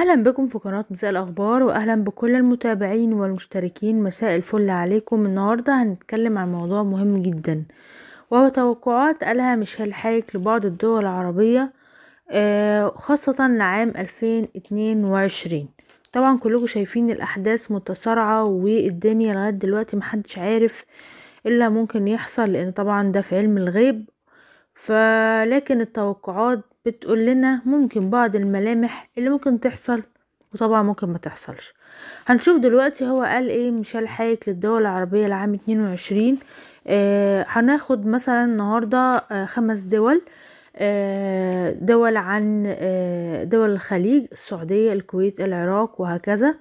أهلا بكم في قناة مساء الأخبار وأهلا بكل المتابعين والمشتركين مساء الفل عليكم النهاردة هنتكلم عن موضوع مهم جدا وهو توقعات قالها ميشيل حايك لبعض الدول العربية آه، خاصة لعام 2022 طبعا كلكم شايفين الأحداث متسارعة والدنيا لغاية دلوقتي محدش عارف إيه إلا ممكن يحصل لأن طبعا ده في علم الغيب فلكن التوقعات بتقول لنا ممكن بعض الملامح اللي ممكن تحصل وطبعا ممكن ما تحصلش هنشوف دلوقتي هو قال ايه مشال حايك للدول العربية لعام 22 آه هناخد مثلا النهاردة آه خمس دول آه دول عن آه دول الخليج السعودية الكويت العراق وهكذا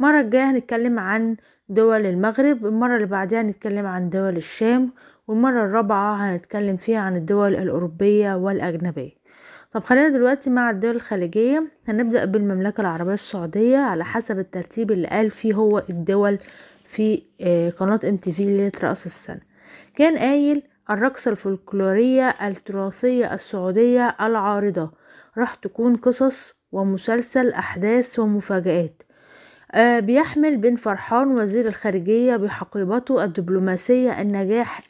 المرة الجاية هنتكلم عن دول المغرب المرة اللي بعدها هنتكلم عن دول الشام والمرة الرابعة هنتكلم فيها عن الدول الأوروبية والأجنبية طب خلينا دلوقتي مع الدول الخليجية هنبدأ بالمملكة العربية السعودية على حسب الترتيب اللي قال فيه هو الدول في آه، قناة ام تي في ليلة رأس السنة كان قايل الرقصة الفولكلورية التراثية السعودية العارضة راح تكون قصص ومسلسل أحداث ومفاجآت آه، بيحمل بن فرحان وزير الخارجية بحقيبته الدبلوماسية النجاح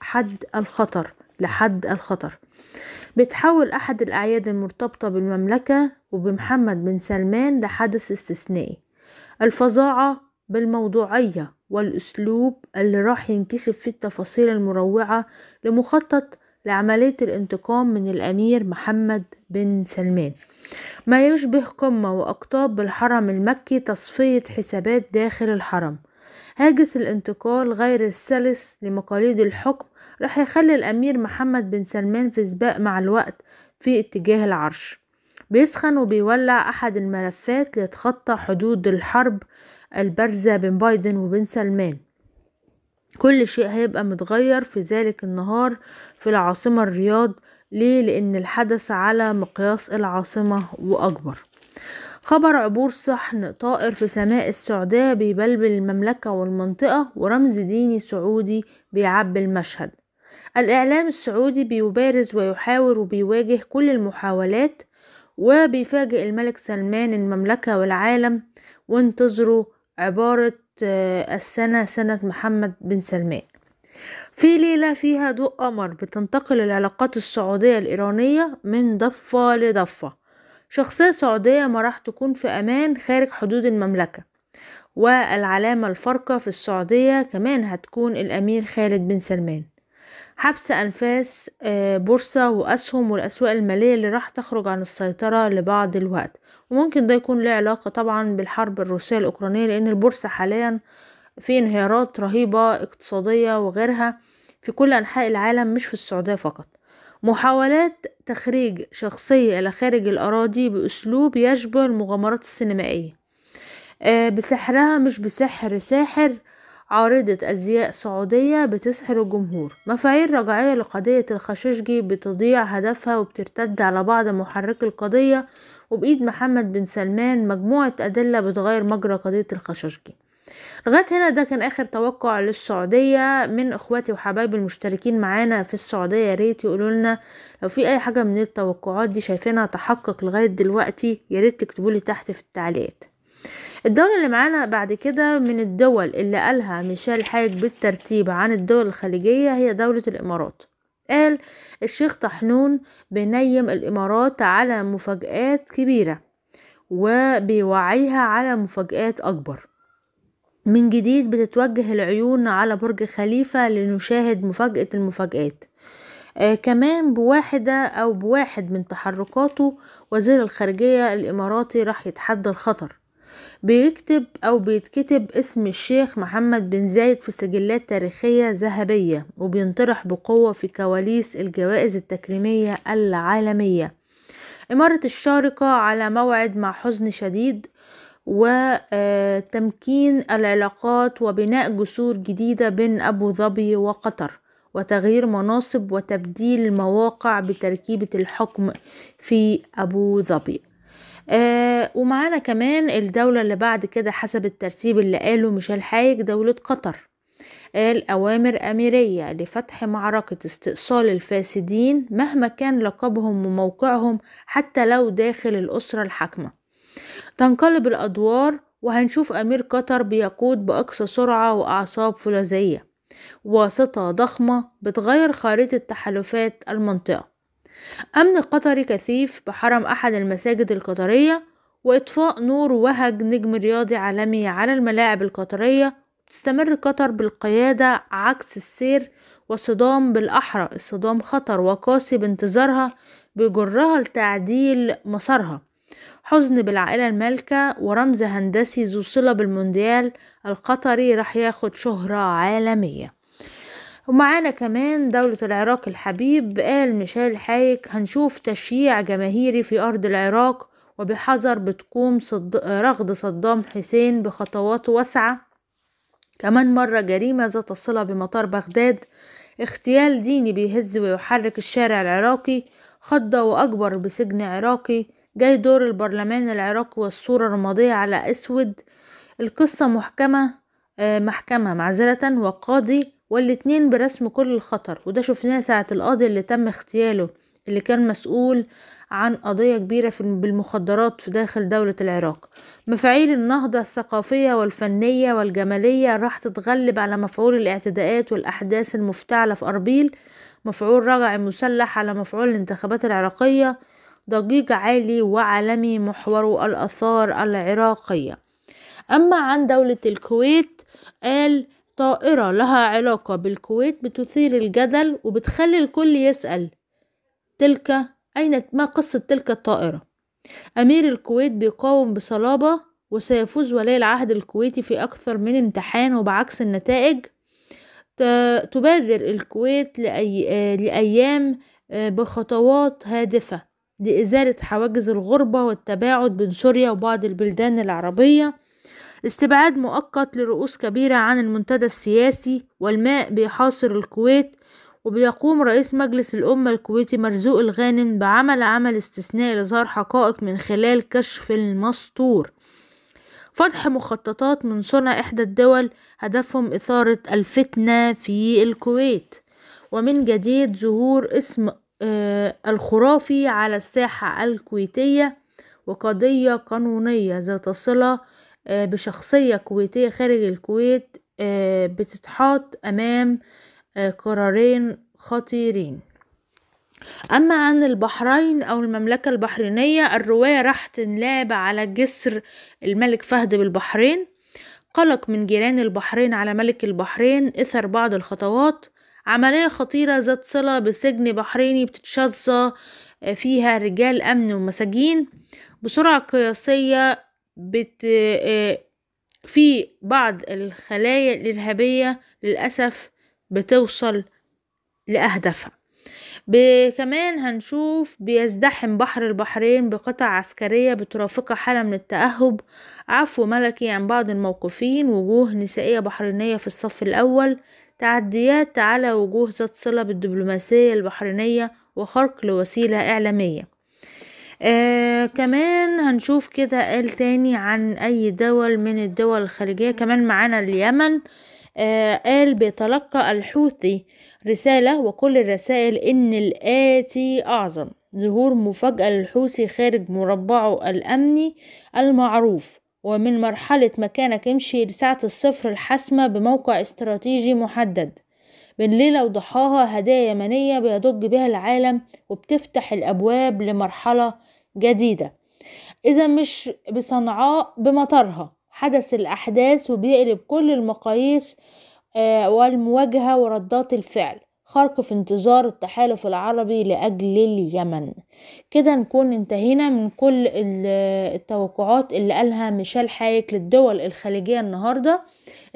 حد الخطر لحد الخطر بتحول أحد الأعياد المرتبطة بالمملكة وبمحمد بن سلمان لحدث استثنائي الفظاعة بالموضوعية والأسلوب اللي راح ينكشف فيه التفاصيل المروعة لمخطط لعملية الانتقام من الأمير محمد بن سلمان ما يشبه قمة وأقطاب بالحرم المكي تصفية حسابات داخل الحرم هاجس الانتقال غير السلس لمقاليد الحكم راح يخلي الأمير محمد بن سلمان في سباق مع الوقت في اتجاه العرش بيسخن وبيولع أحد الملفات ليتخطى حدود الحرب البارزة بين بايدن وبن سلمان كل شيء هيبقى متغير في ذلك النهار في العاصمة الرياض ليه لأن الحدث على مقياس العاصمة وأكبر خبر عبور صحن طائر في سماء السعودية بيبلبل المملكة والمنطقة ورمز ديني سعودي بيعبي المشهد الإعلام السعودي بيبارز ويحاور وبيواجه كل المحاولات وبيفاجئ الملك سلمان المملكة والعالم وانتظروا عبارة السنة سنة محمد بن سلمان في ليلة فيها ضوء قمر بتنتقل العلاقات السعودية الإيرانية من ضفة لضفة شخصية سعودية ما راح تكون في أمان خارج حدود المملكة والعلامة الفارقة في السعودية كمان هتكون الأمير خالد بن سلمان حبس أنفاس آه، بورصة وأسهم والأسواق المالية اللي راح تخرج عن السيطرة لبعض الوقت وممكن ده يكون له علاقة طبعا بالحرب الروسية الأوكرانية لأن البورصة حاليا في انهيارات رهيبة اقتصادية وغيرها في كل أنحاء العالم مش في السعودية فقط محاولات تخريج شخصية إلى خارج الأراضي بأسلوب يشبه المغامرات السينمائية آه، بسحرها مش بسحر ساحر عارضة أزياء سعودية بتسحر الجمهور مفاعيل رجعية لقضية الخشوشجي بتضيع هدفها وبترتد على بعض محركي القضية وبإيد محمد بن سلمان مجموعة أدلة بتغير مجرى قضية الخشوشجي لغايه هنا ده كان اخر توقع للسعوديه من اخواتي وحبايبي المشتركين معانا في السعوديه يا ريت يقولوا لنا لو في اي حاجه من التوقعات دي شايفينها تحقق لغايه دلوقتي يا ريت تكتبوا تحت في التعليقات الدولة اللي معانا بعد كده من الدول اللي قالها ميشيل حاج بالترتيب عن الدول الخليجية هي دولة الإمارات قال الشيخ طحنون بنيم الإمارات على مفاجآت كبيرة وبيوعيها على مفاجآت أكبر من جديد بتتوجه العيون على برج خليفة لنشاهد مفاجأة المفاجآت آه كمان بواحدة أو بواحد من تحركاته وزير الخارجية الإماراتي راح يتحدى الخطر بيكتب أو بيتكتب اسم الشيخ محمد بن زايد في سجلات تاريخية ذهبية وبينطرح بقوة في كواليس الجوائز التكريمية العالمية إمارة الشارقة على موعد مع حزن شديد وتمكين آه، العلاقات وبناء جسور جديدة بين أبو ظبي وقطر وتغيير مناصب وتبديل المواقع بتركيبة الحكم في أبو ظبي آه، ومعانا كمان الدولة اللي بعد كده حسب الترتيب اللي قاله ميشيل حايك دولة قطر قال آه، أوامر أميرية لفتح معركة استئصال الفاسدين مهما كان لقبهم وموقعهم حتى لو داخل الأسرة الحاكمة تنقلب الأدوار وهنشوف أمير قطر بيقود بأقصى سرعة وأعصاب فولاذية واسطة ضخمة بتغير خريطة تحالفات المنطقة أمن قطري كثيف بحرم أحد المساجد القطرية وإطفاء نور وهج نجم رياضي عالمي على الملاعب القطرية تستمر قطر بالقيادة عكس السير وصدام بالأحرى الصدام خطر وقاسي بانتظارها بيجرها لتعديل مسارها حزن بالعائلة المالكة ورمز هندسي ذو صلة بالمونديال القطري راح ياخد شهرة عالمية ومعانا كمان دولة العراق الحبيب قال ميشيل حايك هنشوف تشييع جماهيري في أرض العراق وبحذر بتقوم صد... رغد صدام حسين بخطوات واسعة كمان مرة جريمة ذات الصلة بمطار بغداد اغتيال ديني بيهز ويحرك الشارع العراقي خضة وأكبر بسجن عراقي جاي دور البرلمان العراقي والصورة الرمادية على أسود القصة محكمة آه، محكمة معذرة وقاضي والاتنين برسم كل الخطر وده شفناه ساعة القاضي اللي تم اغتياله اللي كان مسؤول عن قضية كبيرة بالمخدرات في داخل دولة العراق مفاعيل النهضة الثقافية والفنية والجمالية راح تتغلب على مفعول الاعتداءات والأحداث المفتعلة في أربيل مفعول رجع مسلح على مفعول الانتخابات العراقية ضجيج عالي وعالمي محوره الآثار العراقية أما عن دولة الكويت قال طائرة لها علاقة بالكويت بتثير الجدل وبتخلي الكل يسأل تلك أين ما قصة تلك الطائرة أمير الكويت بيقاوم بصلابة وسيفوز ولي العهد الكويتي في أكثر من امتحان وبعكس النتائج تبادر الكويت لأيام آه، بخطوات هادفة لإزالة حواجز الغربة والتباعد بين سوريا وبعض البلدان العربية استبعاد مؤقت لرؤوس كبيرة عن المنتدى السياسي والماء بيحاصر الكويت وبيقوم رئيس مجلس الأمة الكويتي مرزوق الغانم بعمل عمل استثنائي لظهر حقائق من خلال كشف المستور فتح مخططات من صنع إحدى الدول هدفهم إثارة الفتنة في الكويت ومن جديد ظهور اسم آه، الخرافي على الساحة الكويتية وقضية قانونية ذات صلة آه، بشخصية كويتية خارج الكويت آه، بتتحط أمام آه، قرارين خطيرين أما عن البحرين أو المملكة البحرينية الرواية راح تنلعب على جسر الملك فهد بالبحرين قلق من جيران البحرين على ملك البحرين إثر بعض الخطوات عملية خطيرة ذات صلة بسجن بحريني بتتشظى فيها رجال أمن ومساجين بسرعة قياسية بت آه، في بعض الخلايا الإرهابية للأسف بتوصل لأهدافها كمان هنشوف بيزدحم بحر البحرين بقطع عسكرية بترافقها حالة من التأهب عفو ملكي عن بعض الموقفين وجوه نسائية بحرينية في الصف الأول تعديات على وجوه ذات صلة بالدبلوماسية البحرينية وخرق لوسيلة إعلامية آه كمان هنشوف كده قال تاني عن اي دول من الدول الخليجية كمان معانا اليمن آه قال بيتلقى الحوثي رسالة وكل الرسائل ان الآتي اعظم ظهور مفاجأة للحوثي خارج مربعه الامني المعروف ومن مرحلة مكانك امشي لساعة الصفر الحاسمة بموقع استراتيجي محدد بين ليلة وضحاها هدايا يمنية بيضج بها العالم وبتفتح الأبواب لمرحلة جديدة إذا مش بصنعاء بمطارها حدث الأحداث وبيقلب كل المقاييس آه، والمواجهة وردات الفعل خرق في انتظار التحالف العربي لأجل اليمن كده نكون انتهينا من كل التوقعات اللي قالها ميشيل حايك للدول الخليجية النهاردة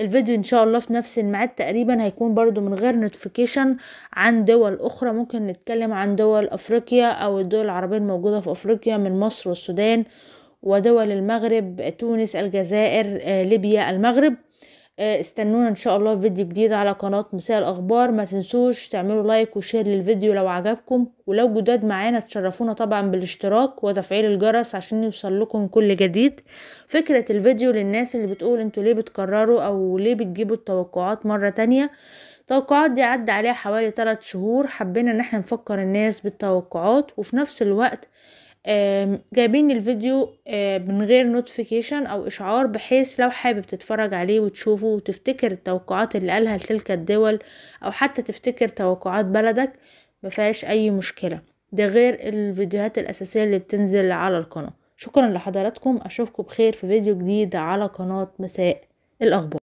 الفيديو ان شاء الله في نفس الميعاد تقريبا هيكون برضو من غير نوتيفيكيشن عن دول اخرى ممكن نتكلم عن دول افريقيا او الدول العربية الموجودة في افريقيا من مصر والسودان ودول المغرب تونس الجزائر آه، ليبيا المغرب آه، استنونا ان شاء الله في فيديو جديد على قناة مساء الاخبار ما تنسوش تعملوا لايك وشير للفيديو لو عجبكم ولو جداد معانا تشرفونا طبعا بالاشتراك وتفعيل الجرس عشان يوصل لكم كل جديد فكرة الفيديو للناس اللي بتقول انتوا ليه بتكرروا او ليه بتجيبوا التوقعات مرة تانية التوقعات دي عدى عليها حوالي 3 شهور حبينا ان احنا نفكر الناس بالتوقعات وفي نفس الوقت جايبين الفيديو آه، من غير نوتيفيكيشن او اشعار بحيث لو حابب تتفرج عليه وتشوفه وتفتكر التوقعات اللي قالها لتلك الدول او حتى تفتكر توقعات بلدك مفيهاش اي مشكله ده غير الفيديوهات الاساسيه اللي بتنزل على القناه شكرا لحضراتكم اشوفكم بخير في فيديو جديد على قناه مساء الاخبار